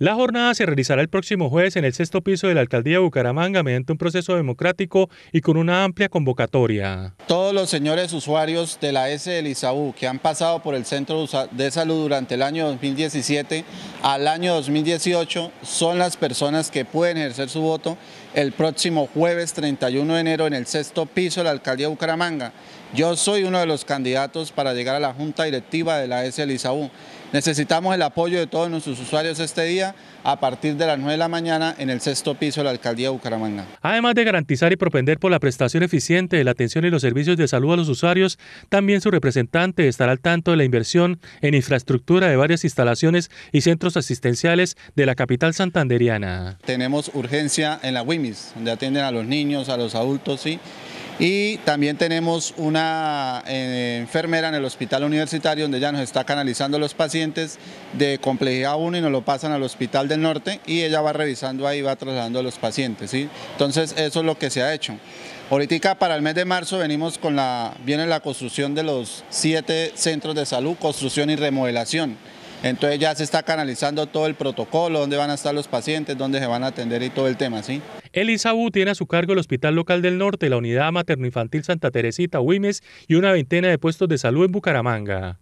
La jornada se realizará el próximo jueves en el sexto piso de la alcaldía de Bucaramanga mediante un proceso democrático y con una amplia convocatoria. Todos los señores usuarios de la S del que han pasado por el centro de salud durante el año 2017 al año 2018 son las personas que pueden ejercer su voto el próximo jueves 31 de enero en el sexto piso de la alcaldía de Bucaramanga. Yo soy uno de los candidatos para llegar a la junta directiva de la S del Necesitamos el apoyo de todos nuestros usuarios este día a partir de las 9 de la mañana en el sexto piso de la Alcaldía de Bucaramanga. Además de garantizar y propender por la prestación eficiente de la atención y los servicios de salud a los usuarios, también su representante estará al tanto de la inversión en infraestructura de varias instalaciones y centros asistenciales de la capital santanderiana. Tenemos urgencia en la WIMIS, donde atienden a los niños, a los adultos, Y y también tenemos una eh, enfermera en el hospital universitario donde ya nos está canalizando los pacientes de complejidad 1 y nos lo pasan al hospital del norte y ella va revisando ahí, va trasladando a los pacientes. Entonces eso es lo que se ha hecho. Ahorita para el mes de marzo venimos con la, viene la construcción de los siete centros de salud, construcción y remodelación. Entonces ya se está canalizando todo el protocolo, dónde van a estar los pacientes, dónde se van a atender y todo el tema, ¿sí? Elisa tiene a su cargo el Hospital Local del Norte, la Unidad Materno-Infantil Santa Teresita, Wimes y una veintena de puestos de salud en Bucaramanga.